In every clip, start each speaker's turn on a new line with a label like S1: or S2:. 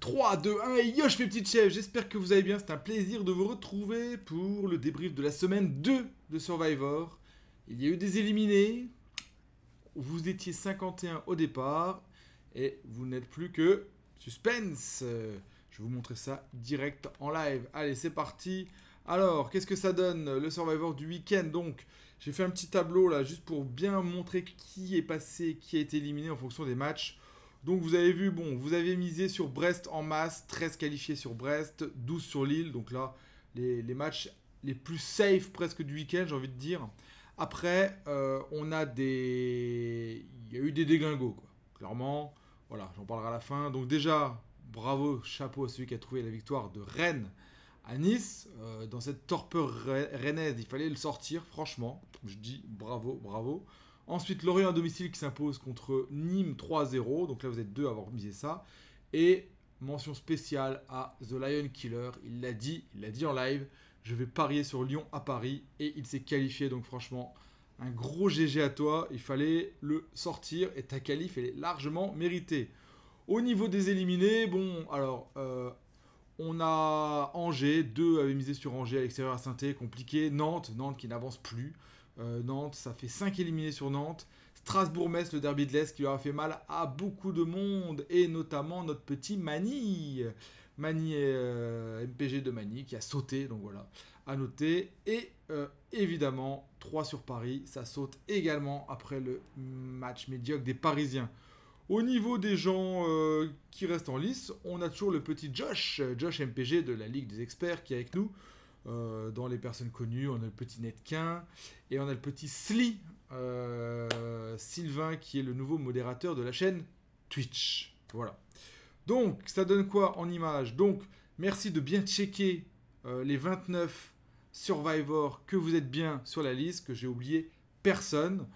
S1: 3, 2, 1, et yo, je fais petite chef, j'espère que vous allez bien, c'est un plaisir de vous retrouver pour le débrief de la semaine 2 de Survivor. Il y a eu des éliminés, vous étiez 51 au départ, et vous n'êtes plus que suspense. Je vais vous montrer ça direct en live. Allez, c'est parti. Alors, qu'est-ce que ça donne le Survivor du week-end Donc, j'ai fait un petit tableau là, juste pour bien montrer qui est passé, qui a été éliminé en fonction des matchs. Donc vous avez vu, bon, vous avez misé sur Brest en masse, 13 qualifiés sur Brest, 12 sur Lille. Donc là, les, matchs les plus safe presque du week-end, j'ai envie de dire. Après, euh, on a des... Il y a eu des déglingos, quoi. Clairement, voilà, j'en parlerai à la fin. Donc déjà, bravo, chapeau à celui qui a trouvé la victoire de Rennes à Nice. Euh, dans cette torpeur rennaise, il fallait le sortir, franchement. Je dis bravo, bravo. Ensuite, Lorient à domicile qui s'impose contre Nîmes 3-0. Donc là, vous êtes deux à avoir misé ça. Et mention spéciale à The Lion Killer. Il l'a dit, il l'a dit en live. Je vais parier sur Lyon à Paris. Et il s'est qualifié. Donc franchement, un gros GG à toi. Il fallait le sortir. Et ta qualif, elle est largement méritée. Au niveau des éliminés, bon, alors, euh, on a Angers. Deux avaient misé sur Angers à l'extérieur à saint compliqué. Nantes, Nantes qui n'avance plus. Euh, Nantes, ça fait 5 éliminés sur Nantes. Strasbourg-Metz, le derby de l'Est qui aura fait mal à beaucoup de monde, et notamment notre petit Mani. Mani, euh, MPG de Mani, qui a sauté, donc voilà, à noter. Et euh, évidemment, 3 sur Paris, ça saute également après le match médiocre des Parisiens. Au niveau des gens qui restent en lice, on a toujours le petit Josh, Josh MPG de la Ligue des Experts, qui est avec nous. Euh, dans les personnes connues, on a le petit Netquin et on a le petit Sly euh, Sylvain qui est le nouveau modérateur de la chaîne Twitch. Voilà. Donc ça donne quoi en images Donc merci de bien checker euh, les 29 Survivors que vous êtes bien sur la liste, que j'ai oublié personne.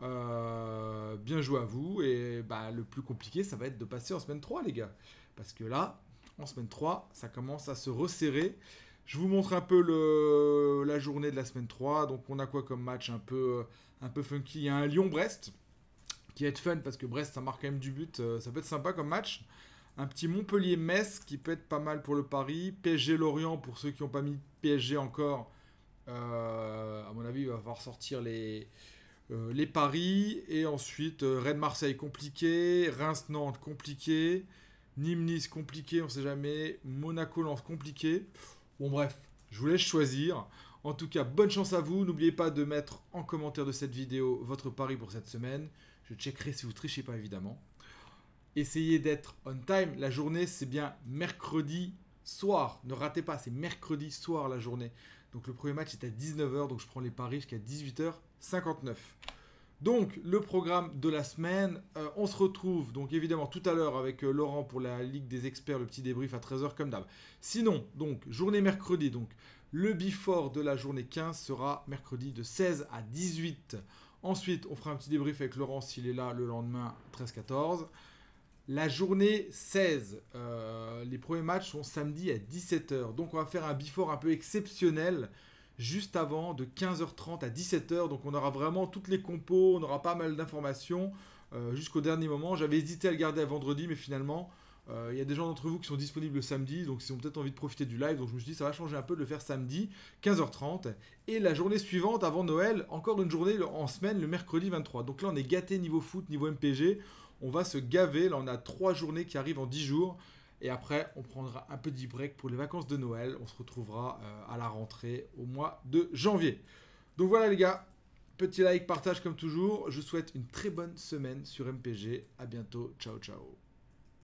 S1: bien joué à vous et bah, le plus compliqué ça va être de passer en semaine 3 les gars parce que là en semaine 3 ça commence à se resserrer je vous montre un peu la journée de la semaine 3. Donc on a quoi comme match un peu, euh, un peu funky Il y a un Lyon-Brest qui va être fun parce que Brest ça marque quand même du but. Euh, ça peut être sympa comme match. Un petit Montpellier-Metz qui peut être pas mal pour le Paris. PSG-Lorient pour ceux qui n'ont pas mis PSG encore. Euh, à mon avis, il va falloir sortir les, les paris. Et ensuite, Rennes-Marseille compliqué. Reims-Nantes compliqué. Nîmes-Nice compliqué, on ne sait jamais. monaco Lance compliqué. Bon bref, je vous laisse choisir. En tout cas, bonne chance à vous. N'oubliez pas de mettre en commentaire de cette vidéo votre pari pour cette semaine. Je checkerai si vous trichez pas évidemment. Essayez d'être on time. La journée, c'est bien mercredi soir. Ne ratez pas, c'est mercredi soir la journée. Donc le premier match est à 19h, donc je prends les paris jusqu'à 18h59. Donc le programme de la semaine, euh, on se retrouve donc évidemment tout à l'heure avec euh, Laurent pour la Ligue des experts, le petit débrief à 13h comme d'hab. Sinon, donc journée mercredi, donc le before de la journée 15 sera mercredi de 16 à 18. Ensuite, on fera un petit débrief avec Laurent s'il est là le lendemain 13-14. La journée 16, euh, les premiers matchs sont samedi à 17h. Donc on va faire un before un peu exceptionnel juste avant de 15h30 à 17h. Donc on aura vraiment toutes les compos, on aura pas mal d'informations euh, jusqu'au dernier moment. J'avais hésité à le garder à vendredi, mais finalement, euh, il y a des gens d'entre vous qui sont disponibles le samedi, donc ils ont peut-être envie de profiter du live. Donc je me suis dit, ça va changer un peu de le faire samedi, 15h30. Et la journée suivante, avant Noël, encore une journée en semaine, le mercredi 23. Donc là, on est gâté niveau foot, niveau MPG. On va se gaver. Là, on a trois journées qui arrivent en 10 jours. Et après, on prendra un petit break pour les vacances de Noël. On se retrouvera euh, à la rentrée au mois de janvier. Donc voilà les gars, petit like, partage comme toujours. Je souhaite une très bonne semaine sur MPG. À bientôt. Ciao ciao.